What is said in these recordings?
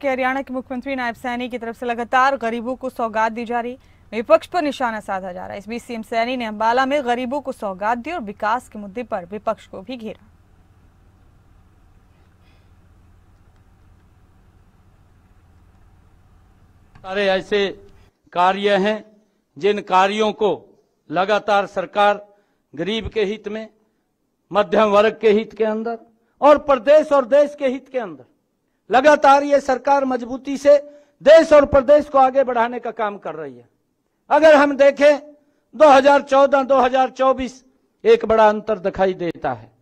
कि हरियाणा के मुख्यमंत्री नायब सैनी की तरफ से लगातार गरीबों को सौगात दी जा रही विपक्ष पर निशाना साधा जा रहा है इस बीच सीएम सैनी ने अम्बाला में गरीबों को सौगात दी और विकास के मुद्दे पर विपक्ष को भी घेरा सारे ऐसे कार्य हैं जिन कार्यों को लगातार सरकार गरीब के हित में मध्यम वर्ग के हित के अंदर और प्रदेश और देश के हित के अंदर लगातार ये सरकार मजबूती से देश और प्रदेश को आगे बढ़ाने का काम कर रही है अगर हम देखें 2014-2024 एक बड़ा अंतर दिखाई देता है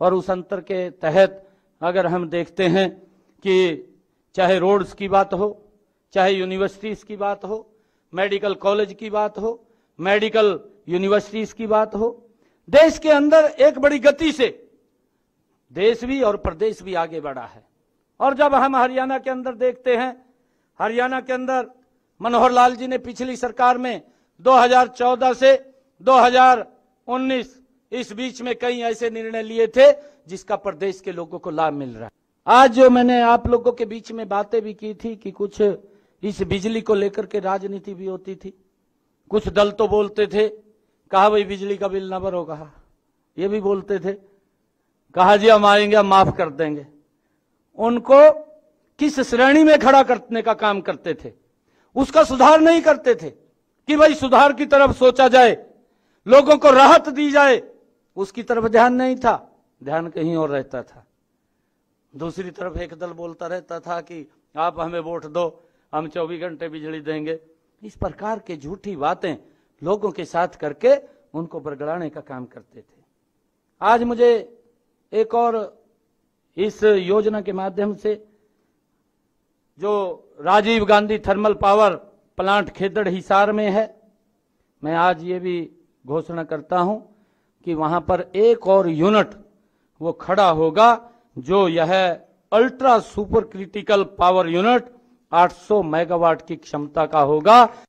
और उस अंतर के तहत अगर हम देखते हैं कि चाहे रोड्स की बात हो चाहे यूनिवर्सिटीज़ की बात हो मेडिकल कॉलेज की बात हो मेडिकल यूनिवर्सिटीज़ की बात हो देश के अंदर एक बड़ी गति से देश भी और प्रदेश भी आगे बढ़ा है और जब हम हरियाणा के अंदर देखते हैं हरियाणा के अंदर मनोहर लाल जी ने पिछली सरकार में 2014 से 2019 इस बीच में कई ऐसे निर्णय लिए थे जिसका प्रदेश के लोगों को लाभ मिल रहा है आज जो मैंने आप लोगों के बीच में बातें भी की थी कि कुछ इस बिजली को लेकर के राजनीति भी होती थी कुछ दल तो बोलते थे कहा भाई बिजली का बिल न भरो कहा ये भी बोलते थे कहा जी हम आएंगे हम माफ कर देंगे उनको किस श्रेणी में खड़ा करने का काम करते थे उसका सुधार नहीं करते थे कि भाई सुधार की तरफ सोचा जाए लोगों को राहत दी जाए उसकी तरफ ध्यान नहीं था ध्यान कहीं और रहता था दूसरी तरफ एक दल बोलता रहता था कि आप हमें वोट दो हम चौबीस घंटे बिजली देंगे इस प्रकार के झूठी बातें लोगों के साथ करके उनको बरगड़ाने का काम करते थे आज मुझे एक और इस योजना के माध्यम से जो Rajiv Gandhi thermal power plant Khedar Hisar में है मैं आज ये भी घोषणा करता हूं कि वहां पर एक और यूनिट वो खड़ा होगा जो यह ultra super critical power unit 800 megawatt की क्षमता का होगा